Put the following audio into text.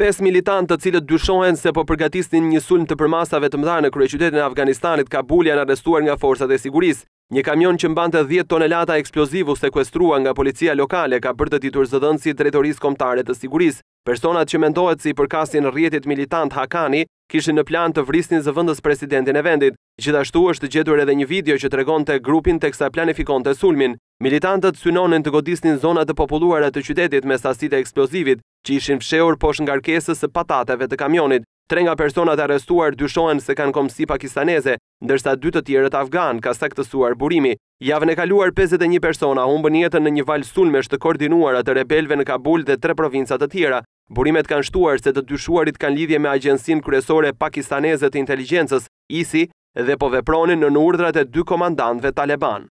Pes militant të cilët dyshohen se po përgatisnin një sulm të përmasave të mëdha në kryeqytetin e Afganistanit Kabul janë arrestuar nga forcat e sigurisë. Një kamion që mbante 10 tonelata eksploziv u sekuestrua nga policia lokale ka për të ditur zëdënë si drejtoris komtare të siguris. Personat që mendohet si përkasin rjetit militant Hakani kishin në plan të vrisnin zëvëndës presidentin e vendit. Gjithashtu është gjetur edhe një video që të regon të grupin të kësa planifikon të sulmin. Militantët synonin të godisnin zonat të populluar e të qytetit me sasit e eksplozivit, që ishin fsheur posh nga rkesës së patateve të kamionit. Tre nga personat arestuar dyshohen se kanë komësi pakistaneze, ndërsa dy të të afgan ka sektësuar burimi. Javën e kaluar 51 persona humbë njetën në një valë sulmesh të koordinuar atë rebelve në Kabul dhe tre provincat të tjera. Burimet kanë shtuar se të dyshuarit kanë lidhje me agjensin kryesore pakistaneze të inteligencës, ISI, dhe po vepronin në nërdrat e dy komandantve Taliban.